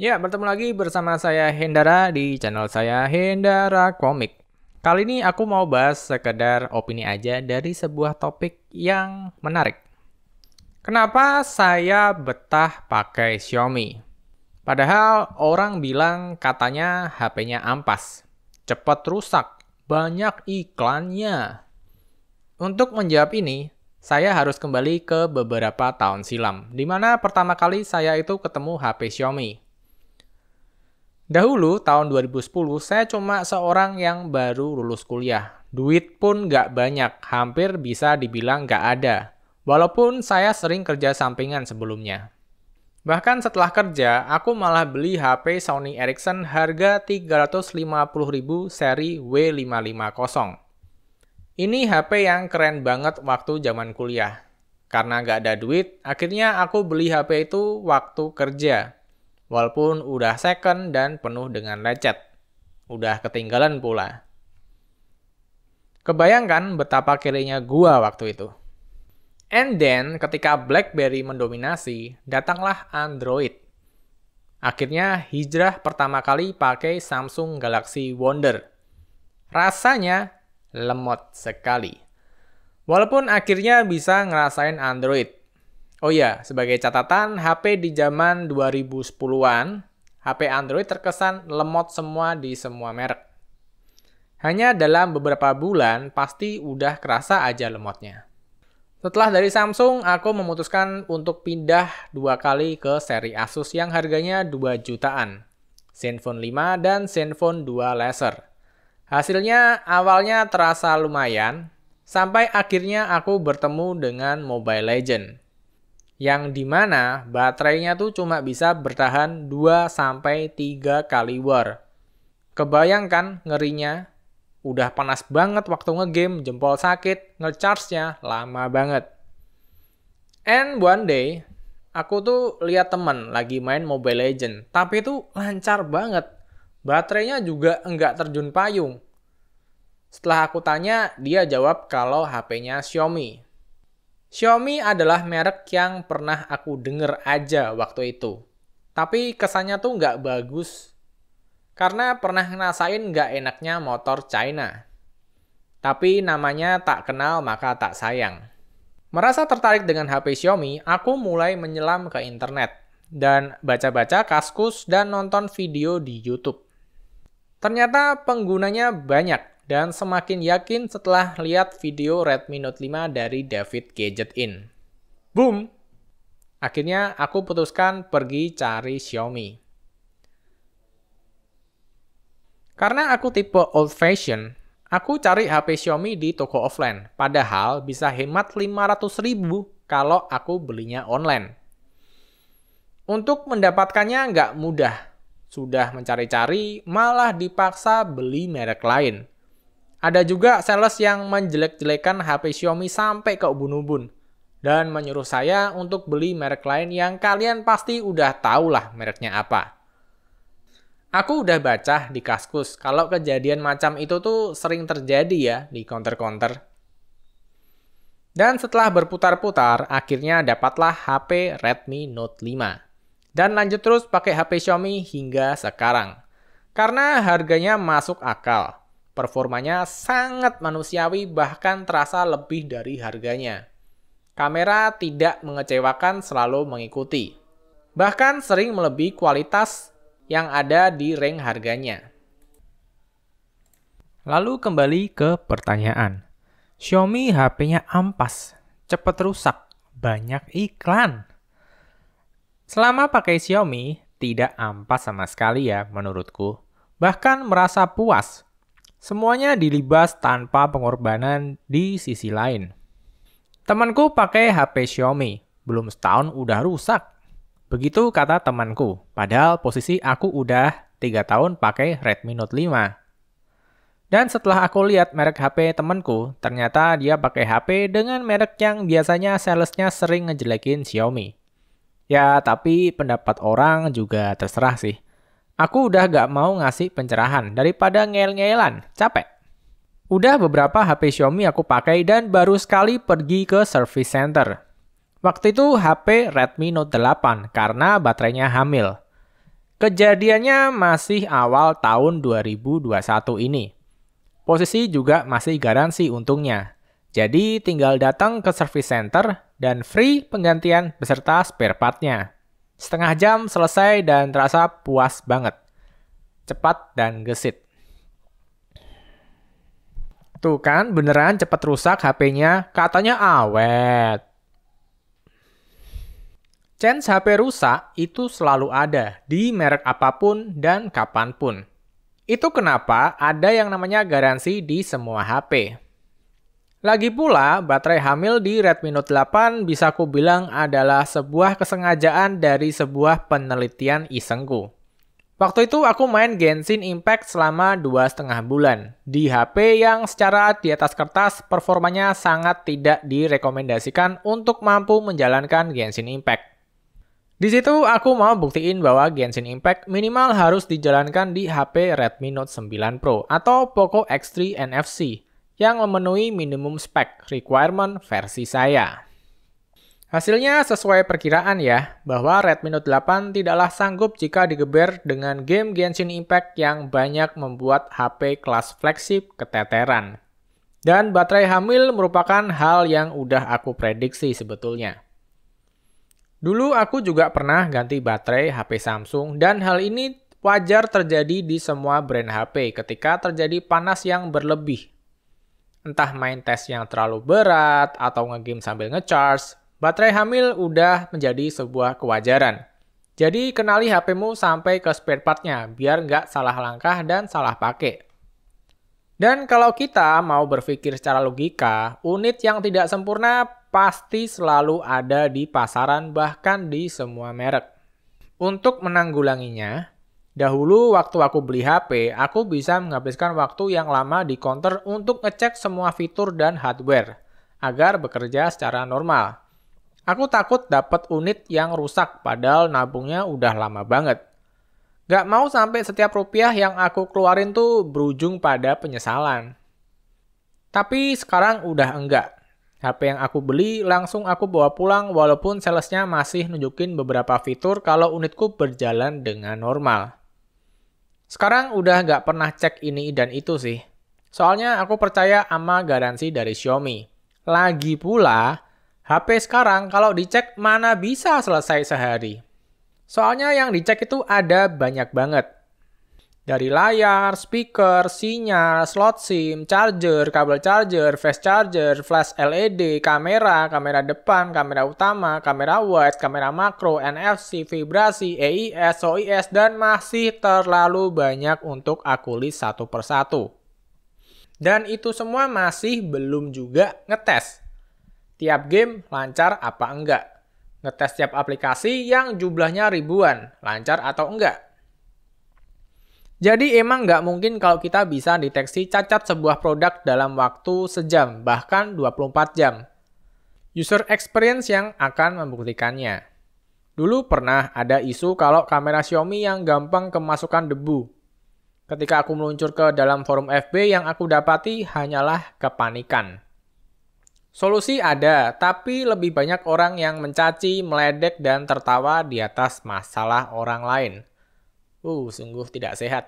Ya, bertemu lagi bersama saya Hendara di channel saya Hendara Komik. Kali ini aku mau bahas sekedar opini aja dari sebuah topik yang menarik. Kenapa saya betah pakai Xiaomi? Padahal orang bilang katanya HP-nya ampas, cepat rusak, banyak iklannya. Untuk menjawab ini, saya harus kembali ke beberapa tahun silam, di mana pertama kali saya itu ketemu HP Xiaomi. Dahulu tahun 2010 saya cuma seorang yang baru lulus kuliah. Duit pun nggak banyak, hampir bisa dibilang nggak ada. Walaupun saya sering kerja sampingan sebelumnya. Bahkan setelah kerja, aku malah beli HP Sony Ericsson harga 350.000 seri W550. Ini HP yang keren banget waktu zaman kuliah. Karena nggak ada duit, akhirnya aku beli HP itu waktu kerja Walaupun udah second dan penuh dengan lecet. Udah ketinggalan pula. Kebayangkan betapa kirinya gua waktu itu. And then ketika BlackBerry mendominasi, datanglah Android. Akhirnya hijrah pertama kali pakai Samsung Galaxy Wonder. Rasanya lemot sekali. Walaupun akhirnya bisa ngerasain Android, Oh iya, sebagai catatan, HP di zaman 2010-an, HP Android terkesan lemot semua di semua merek. Hanya dalam beberapa bulan, pasti udah kerasa aja lemotnya. Setelah dari Samsung, aku memutuskan untuk pindah dua kali ke seri Asus yang harganya 2 jutaan. Zenfone 5 dan Zenfone 2 Laser. Hasilnya awalnya terasa lumayan, sampai akhirnya aku bertemu dengan Mobile Legend yang dimana baterainya tuh cuma bisa bertahan 2 3 kali war. Kebayangkan ngerinya, udah panas banget waktu ngegame, jempol sakit, ngecharge-nya lama banget. And one day, aku tuh lihat temen lagi main Mobile Legend, tapi tuh lancar banget. Baterainya juga nggak terjun payung. Setelah aku tanya, dia jawab kalau HP-nya Xiaomi, Xiaomi adalah merek yang pernah aku denger aja waktu itu. Tapi kesannya tuh nggak bagus. Karena pernah ngerasain nggak enaknya motor China. Tapi namanya tak kenal maka tak sayang. Merasa tertarik dengan HP Xiaomi, aku mulai menyelam ke internet. Dan baca-baca kaskus dan nonton video di Youtube. Ternyata penggunanya banyak dan semakin yakin setelah lihat video Redmi Note 5 dari David Gadget In. Boom! Akhirnya aku putuskan pergi cari Xiaomi. Karena aku tipe old fashion, aku cari HP Xiaomi di toko offline, padahal bisa hemat 500 ribu kalau aku belinya online. Untuk mendapatkannya nggak mudah, sudah mencari-cari malah dipaksa beli merek lain ada juga sales yang menjelek-jelekan HP Xiaomi sampai ke ubun-ubun dan menyuruh saya untuk beli merek lain yang kalian pasti udah tau lah mereknya apa. Aku udah baca di Kaskus kalau kejadian macam itu tuh sering terjadi ya di counter-counter. Dan setelah berputar-putar, akhirnya dapatlah HP Redmi Note 5. Dan lanjut terus pakai HP Xiaomi hingga sekarang. Karena harganya masuk akal Performanya sangat manusiawi bahkan terasa lebih dari harganya. Kamera tidak mengecewakan selalu mengikuti. Bahkan sering melebihi kualitas yang ada di ring harganya. Lalu kembali ke pertanyaan. Xiaomi HP-nya ampas, cepat rusak, banyak iklan. Selama pakai Xiaomi, tidak ampas sama sekali ya menurutku. Bahkan merasa puas Semuanya dilibas tanpa pengorbanan di sisi lain. Temanku pakai HP Xiaomi, belum setahun udah rusak. Begitu kata temanku, padahal posisi aku udah 3 tahun pakai Redmi Note 5. Dan setelah aku lihat merek HP temanku, ternyata dia pakai HP dengan merek yang biasanya salesnya sering ngejelekin Xiaomi. Ya, tapi pendapat orang juga terserah sih. Aku udah gak mau ngasih pencerahan daripada ngeyel-ngeyelan, capek. Udah beberapa HP Xiaomi aku pakai dan baru sekali pergi ke service center. Waktu itu HP Redmi Note 8 karena baterainya hamil. Kejadiannya masih awal tahun 2021 ini. Posisi juga masih garansi untungnya. Jadi tinggal datang ke service center dan free penggantian beserta spare partnya. Setengah jam selesai dan terasa puas banget. Cepat dan gesit. Tuh kan, beneran cepat rusak HP-nya. Katanya awet. Chance HP rusak itu selalu ada, di merek apapun dan kapanpun. Itu kenapa ada yang namanya garansi di semua HP. Lagi pula, baterai hamil di Redmi Note 8 bisa ku bilang adalah sebuah kesengajaan dari sebuah penelitian isengku. Waktu itu aku main Genshin Impact selama dua setengah bulan di HP yang secara di atas kertas performanya sangat tidak direkomendasikan untuk mampu menjalankan Genshin Impact. Di situ aku mau buktiin bahwa Genshin Impact minimal harus dijalankan di HP Redmi Note 9 Pro atau Poco X3 NFC yang memenuhi minimum spek requirement versi saya. Hasilnya sesuai perkiraan ya, bahwa Redmi Note 8 tidaklah sanggup jika digeber dengan game Genshin Impact yang banyak membuat HP kelas flagship keteteran. Dan baterai hamil merupakan hal yang udah aku prediksi sebetulnya. Dulu aku juga pernah ganti baterai HP Samsung dan hal ini wajar terjadi di semua brand HP ketika terjadi panas yang berlebih Entah main tes yang terlalu berat atau ngegame sambil ngecharge, baterai hamil udah menjadi sebuah kewajaran. Jadi kenali HPmu sampai ke spare partnya biar nggak salah langkah dan salah pakai. Dan kalau kita mau berpikir secara logika, unit yang tidak sempurna pasti selalu ada di pasaran bahkan di semua merek. Untuk menanggulanginya, Dahulu waktu aku beli HP, aku bisa menghabiskan waktu yang lama di counter untuk ngecek semua fitur dan hardware agar bekerja secara normal. Aku takut dapat unit yang rusak padahal nabungnya udah lama banget. Gak mau sampai setiap rupiah yang aku keluarin tuh berujung pada penyesalan. Tapi sekarang udah enggak. HP yang aku beli langsung aku bawa pulang walaupun salesnya masih nunjukin beberapa fitur kalau unitku berjalan dengan normal. Sekarang udah nggak pernah cek ini dan itu sih. Soalnya aku percaya ama garansi dari Xiaomi. Lagi pula, HP sekarang kalau dicek mana bisa selesai sehari. Soalnya yang dicek itu ada banyak banget. Dari layar, speaker, sinyal, slot SIM, charger, kabel charger, fast charger, flash LED, kamera, kamera depan, kamera utama, kamera wide, kamera makro, NFC, vibrasi, EIS, OIS, dan masih terlalu banyak untuk aku list satu persatu. Dan itu semua masih belum juga ngetes. Tiap game lancar apa enggak. Ngetes tiap aplikasi yang jumlahnya ribuan, lancar atau enggak jadi emang nggak mungkin kalau kita bisa deteksi cacat sebuah produk dalam waktu sejam, bahkan 24 jam. User experience yang akan membuktikannya. Dulu pernah ada isu kalau kamera Xiaomi yang gampang kemasukan debu. Ketika aku meluncur ke dalam forum FB yang aku dapati hanyalah kepanikan. Solusi ada, tapi lebih banyak orang yang mencaci, meledek, dan tertawa di atas masalah orang lain. Uh, sungguh tidak sehat.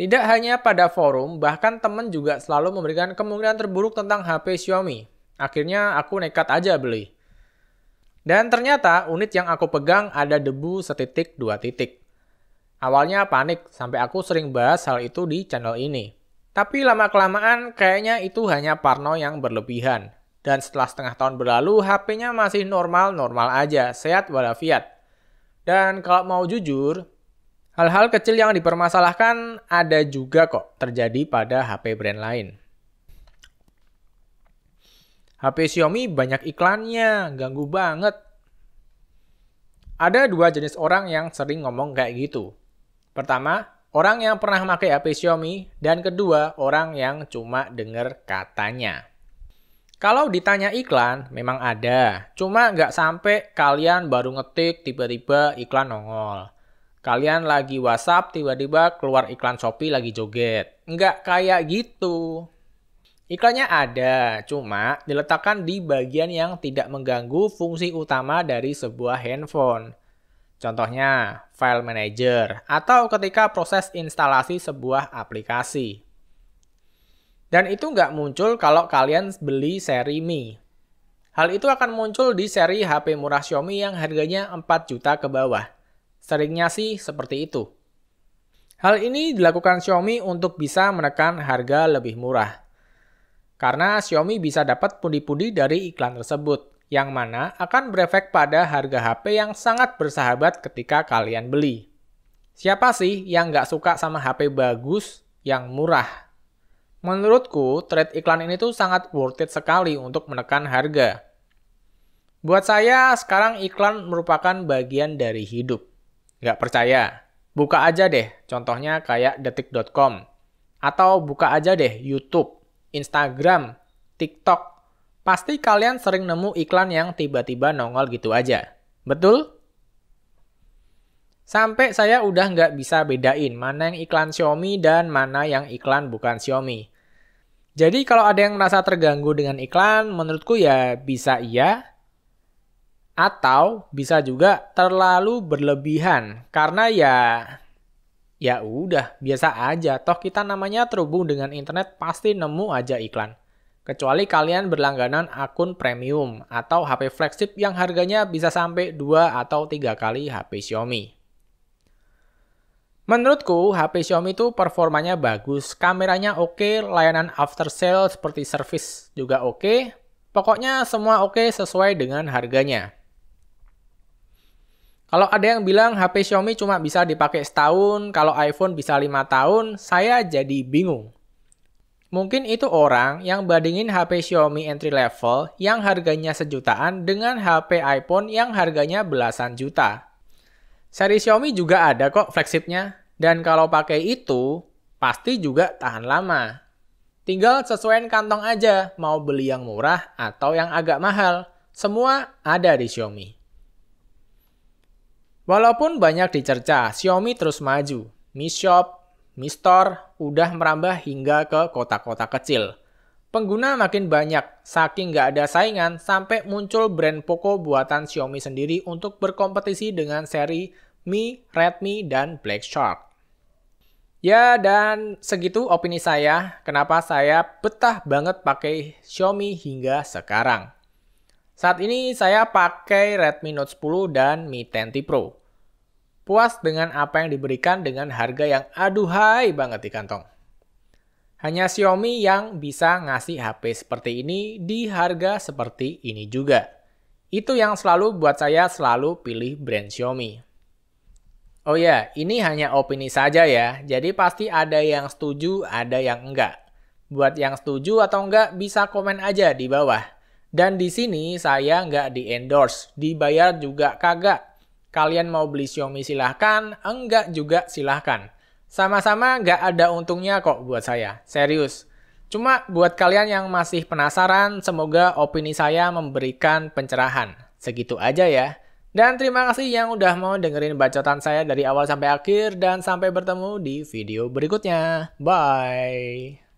Tidak hanya pada forum, bahkan temen juga selalu memberikan kemungkinan terburuk tentang HP Xiaomi. Akhirnya aku nekat aja beli. Dan ternyata unit yang aku pegang ada debu setitik dua titik. Awalnya panik, sampai aku sering bahas hal itu di channel ini. Tapi lama-kelamaan kayaknya itu hanya parno yang berlebihan. Dan setelah setengah tahun berlalu, HP-nya masih normal-normal aja, sehat walafiat. Dan kalau mau jujur, Hal-hal kecil yang dipermasalahkan ada juga kok terjadi pada HP brand lain. HP Xiaomi banyak iklannya, ganggu banget. Ada dua jenis orang yang sering ngomong kayak gitu. Pertama, orang yang pernah pakai HP Xiaomi, dan kedua, orang yang cuma denger katanya. Kalau ditanya iklan, memang ada. Cuma nggak sampai kalian baru ngetik tiba-tiba iklan nongol. Kalian lagi WhatsApp tiba-tiba keluar iklan Shopee lagi joget. Nggak kayak gitu. Iklannya ada, cuma diletakkan di bagian yang tidak mengganggu fungsi utama dari sebuah handphone. Contohnya, file manager atau ketika proses instalasi sebuah aplikasi. Dan itu nggak muncul kalau kalian beli seri Mi. Hal itu akan muncul di seri HP murah Xiaomi yang harganya 4 juta ke bawah. Seringnya sih seperti itu. Hal ini dilakukan Xiaomi untuk bisa menekan harga lebih murah. Karena Xiaomi bisa dapat pundi-pundi dari iklan tersebut, yang mana akan berefek pada harga HP yang sangat bersahabat ketika kalian beli. Siapa sih yang nggak suka sama HP bagus yang murah? Menurutku, trade iklan ini tuh sangat worth it sekali untuk menekan harga. Buat saya, sekarang iklan merupakan bagian dari hidup. Nggak percaya? Buka aja deh, contohnya kayak detik.com. Atau buka aja deh YouTube, Instagram, TikTok. Pasti kalian sering nemu iklan yang tiba-tiba nongol gitu aja. Betul? Sampai saya udah nggak bisa bedain mana yang iklan Xiaomi dan mana yang iklan bukan Xiaomi. Jadi kalau ada yang merasa terganggu dengan iklan, menurutku ya bisa iya, atau bisa juga terlalu berlebihan karena ya ya udah biasa aja toh kita namanya terhubung dengan internet pasti nemu aja iklan kecuali kalian berlangganan akun premium atau HP flagship yang harganya bisa sampai 2 atau 3 kali HP Xiaomi. Menurutku, HP Xiaomi itu performanya bagus, kameranya oke, layanan after sale seperti service juga oke, pokoknya semua oke sesuai dengan harganya. Kalau ada yang bilang HP Xiaomi cuma bisa dipakai setahun, kalau iPhone bisa lima tahun, saya jadi bingung. Mungkin itu orang yang bandingin HP Xiaomi entry level yang harganya sejutaan dengan HP iPhone yang harganya belasan juta. Seri Xiaomi juga ada kok flagshipnya, dan kalau pakai itu, pasti juga tahan lama. Tinggal sesuaiin kantong aja, mau beli yang murah atau yang agak mahal. Semua ada di Xiaomi. Walaupun banyak dicerca, Xiaomi terus maju. Mi Shop, Mi Store udah merambah hingga ke kota-kota kecil. Pengguna makin banyak, saking nggak ada saingan, sampai muncul brand Poco buatan Xiaomi sendiri untuk berkompetisi dengan seri Mi, Redmi, dan Black Shark. Ya, dan segitu opini saya, kenapa saya betah banget pakai Xiaomi hingga sekarang. Saat ini saya pakai Redmi Note 10 dan Mi 10T Pro puas dengan apa yang diberikan dengan harga yang aduhai banget di kantong. Hanya Xiaomi yang bisa ngasih HP seperti ini di harga seperti ini juga. Itu yang selalu buat saya selalu pilih brand Xiaomi. Oh ya, ini hanya opini saja ya, jadi pasti ada yang setuju, ada yang enggak. Buat yang setuju atau enggak bisa komen aja di bawah. Dan di sini saya enggak di endorse, dibayar juga kagak. Kalian mau beli Xiaomi silahkan, enggak juga silahkan. Sama-sama nggak ada untungnya kok buat saya, serius. Cuma buat kalian yang masih penasaran, semoga opini saya memberikan pencerahan. Segitu aja ya. Dan terima kasih yang udah mau dengerin bacotan saya dari awal sampai akhir dan sampai bertemu di video berikutnya. Bye!